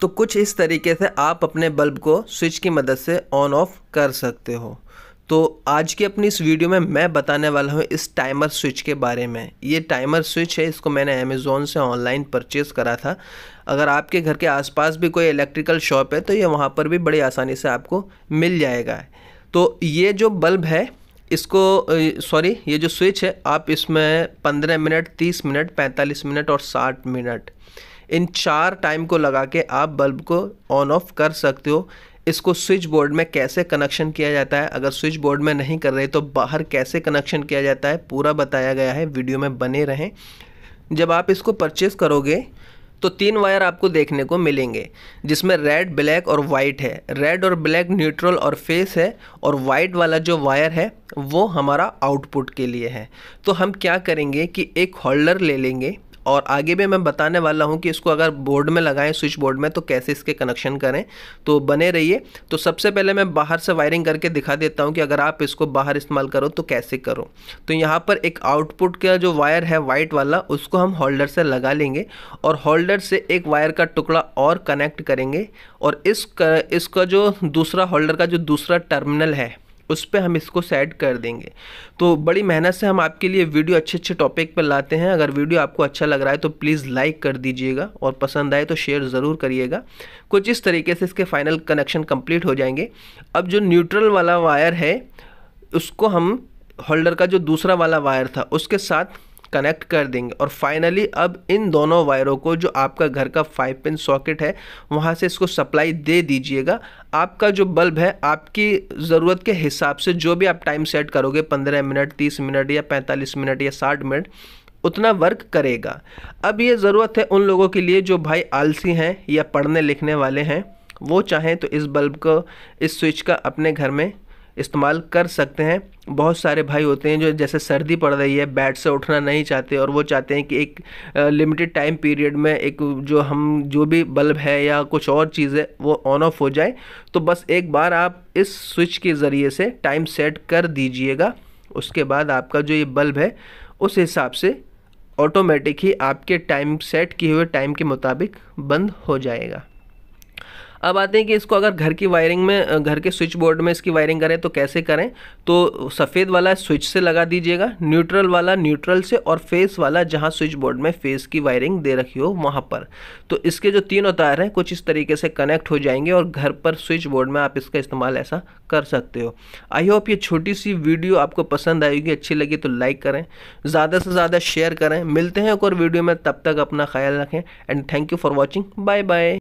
तो कुछ इस तरीके से आप अपने बल्ब को स्विच की मदद से ऑन ऑफ कर सकते हो तो आज की अपनी इस वीडियो में मैं बताने वाला हूँ इस टाइमर स्विच के बारे में ये टाइमर स्विच है इसको मैंने अमेज़ोन से ऑनलाइन परचेज़ करा था अगर आपके घर के आसपास भी कोई इलेक्ट्रिकल शॉप है तो ये वहाँ पर भी बड़ी आसानी से आपको मिल जाएगा तो ये जो बल्ब है इसको सॉरी ये जो स्विच है आप इसमें 15 मिनट 30 मिनट 45 मिनट और 60 मिनट इन चार टाइम को लगा के आप बल्ब को ऑन ऑफ कर सकते हो इसको स्विच बोर्ड में कैसे कनेक्शन किया जाता है अगर स्विच बोर्ड में नहीं कर रहे तो बाहर कैसे कनेक्शन किया जाता है पूरा बताया गया है वीडियो में बने रहें जब आप इसको परचेस करोगे तो तीन वायर आपको देखने को मिलेंगे जिसमें रेड ब्लैक और वाइट है रेड और ब्लैक न्यूट्रल और फेस है और वाइट वाला जो वायर है वो हमारा आउटपुट के लिए है तो हम क्या करेंगे कि एक होल्डर ले लेंगे और आगे भी मैं बताने वाला हूँ कि इसको अगर बोर्ड में लगाएं स्विच बोर्ड में तो कैसे इसके कनेक्शन करें तो बने रहिए तो सबसे पहले मैं बाहर से वायरिंग करके दिखा देता हूँ कि अगर आप इसको बाहर इस्तेमाल करो तो कैसे करो तो यहाँ पर एक आउटपुट का जो वायर है वाइट वाला उसको हम होल्डर से लगा लेंगे और होल्डर से एक वायर का टुकड़ा और कनेक्ट करेंगे और इस इसका जो दूसरा होल्डर का जो दूसरा टर्मिनल है उस पर हम इसको सेट कर देंगे तो बड़ी मेहनत से हम आपके लिए वीडियो अच्छे अच्छे टॉपिक पर लाते हैं अगर वीडियो आपको अच्छा लग रहा है तो प्लीज़ लाइक कर दीजिएगा और पसंद आए तो शेयर ज़रूर करिएगा कुछ इस तरीके से इसके फाइनल कनेक्शन कंप्लीट हो जाएंगे अब जो न्यूट्रल वाला वायर है उसको हम होल्डर का जो दूसरा वाला वायर था उसके साथ कनेक्ट कर देंगे और फाइनली अब इन दोनों वायरों को जो आपका घर का फाइव पिन सॉकेट है वहाँ से इसको सप्लाई दे दीजिएगा आपका जो बल्ब है आपकी ज़रूरत के हिसाब से जो भी आप टाइम सेट करोगे पंद्रह मिनट तीस मिनट या पैंतालीस मिनट या साठ मिनट उतना वर्क करेगा अब ये ज़रूरत है उन लोगों के लिए जो भाई आलसी हैं या पढ़ने लिखने वाले हैं वो चाहें तो इस बल्ब को इस स्विच का अपने घर में इस्तेमाल कर सकते हैं बहुत सारे भाई होते हैं जो जैसे सर्दी पड़ रही है बेड से उठना नहीं चाहते और वो चाहते हैं कि एक लिमिटेड टाइम पीरियड में एक जो हम जो भी बल्ब है या कुछ और चीज़ है वो ऑन ऑफ हो जाए तो बस एक बार आप इस स्विच के ज़रिए से टाइम सेट कर दीजिएगा उसके बाद आपका जो ये बल्ब है उस हिसाब से ऑटोमेटिक ही आपके टाइम सेट किए हुए टाइम के मुताबिक बंद हो जाएगा अब आते हैं कि इसको अगर घर की वायरिंग में घर के स्विच बोर्ड में इसकी वायरिंग करें तो कैसे करें तो सफ़ेद वाला स्विच से लगा दीजिएगा न्यूट्रल वाला न्यूट्रल से और फेस वाला जहाँ स्विच बोर्ड में फेस की वायरिंग दे रखी हो वहाँ पर तो इसके जो तीनों तार हैं कुछ इस तरीके से कनेक्ट हो जाएंगे और घर पर स्विच बोर्ड में आप इसका इस्तेमाल ऐसा कर सकते हो आई होप ये छोटी सी वीडियो आपको पसंद आएगी अच्छी लगी तो लाइक करें ज़्यादा से ज़्यादा शेयर करें मिलते हैं एक और वीडियो में तब तक अपना ख्याल रखें and thank you for watching bye bye